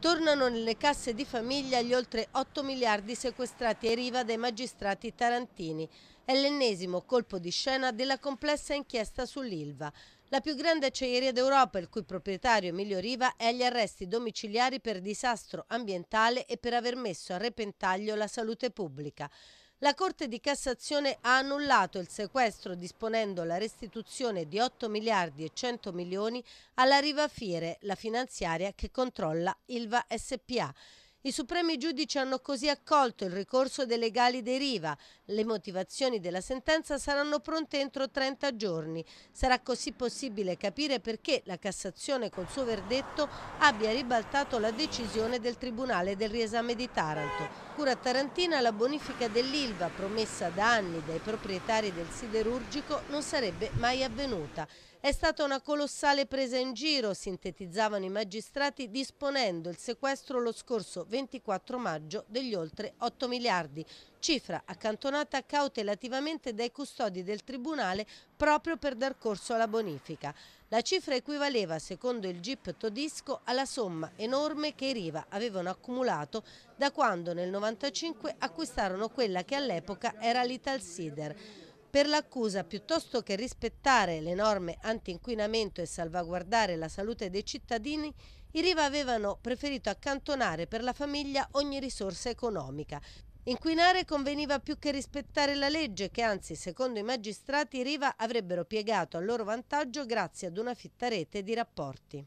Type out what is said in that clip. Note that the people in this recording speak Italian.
Tornano nelle casse di famiglia gli oltre 8 miliardi sequestrati ai riva dai magistrati tarantini. È l'ennesimo colpo di scena della complessa inchiesta sull'Ilva. La più grande acciaieria d'Europa, il cui proprietario Emilio Riva, è agli arresti domiciliari per disastro ambientale e per aver messo a repentaglio la salute pubblica la Corte di Cassazione ha annullato il sequestro disponendo la restituzione di 8 miliardi e 100 milioni alla Rivafiere, la finanziaria che controlla Ilva SPA. I supremi giudici hanno così accolto il ricorso dei legali deriva. Le motivazioni della sentenza saranno pronte entro 30 giorni. Sarà così possibile capire perché la Cassazione col suo verdetto abbia ribaltato la decisione del Tribunale del riesame di Taranto. Cura Tarantina la bonifica dell'Ilva promessa da anni dai proprietari del siderurgico non sarebbe mai avvenuta. È stata una colossale presa in giro, sintetizzavano i magistrati disponendo il sequestro lo scorso 24 maggio degli oltre 8 miliardi, cifra accantonata cautelativamente dai custodi del Tribunale proprio per dar corso alla bonifica. La cifra equivaleva, secondo il GIP Todisco, alla somma enorme che i Riva avevano accumulato da quando nel 1995 acquistarono quella che all'epoca era l'Ital Sider per l'accusa piuttosto che rispettare le norme antinquinamento e salvaguardare la salute dei cittadini, i Riva avevano preferito accantonare per la famiglia ogni risorsa economica. Inquinare conveniva più che rispettare la legge che anzi, secondo i magistrati, i Riva avrebbero piegato a loro vantaggio grazie ad una fitta rete di rapporti.